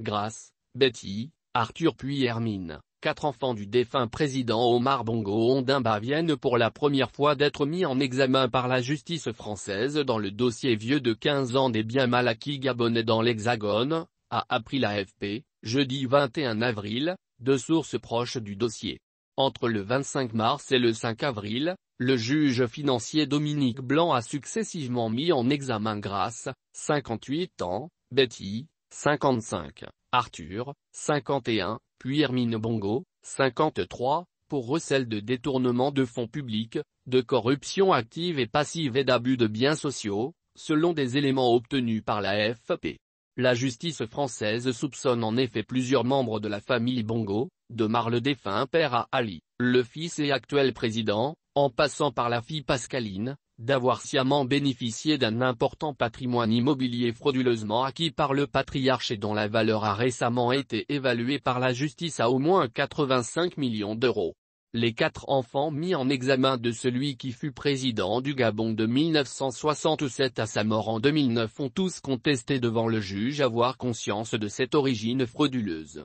Grâce, Betty, Arthur puis Hermine, quatre enfants du défunt président Omar Bongo Ondimba viennent pour la première fois d'être mis en examen par la justice française dans le dossier vieux de 15 ans des biens mal acquis gabonais dans l'Hexagone, a appris l'AFP, jeudi 21 avril, de sources proches du dossier. Entre le 25 mars et le 5 avril, le juge financier Dominique Blanc a successivement mis en examen grâce, 58 ans, Betty, 55, Arthur, 51, puis Hermine Bongo, 53, pour recel de détournement de fonds publics, de corruption active et passive et d'abus de biens sociaux, selon des éléments obtenus par la FP. La justice française soupçonne en effet plusieurs membres de la famille Bongo, de Marle défunt père à Ali, le fils et actuel président, en passant par la fille Pascaline, d'avoir sciemment bénéficié d'un important patrimoine immobilier frauduleusement acquis par le patriarche et dont la valeur a récemment été évaluée par la justice à au moins 85 millions d'euros. Les quatre enfants mis en examen de celui qui fut président du Gabon de 1967 à sa mort en 2009 ont tous contesté devant le juge avoir conscience de cette origine frauduleuse.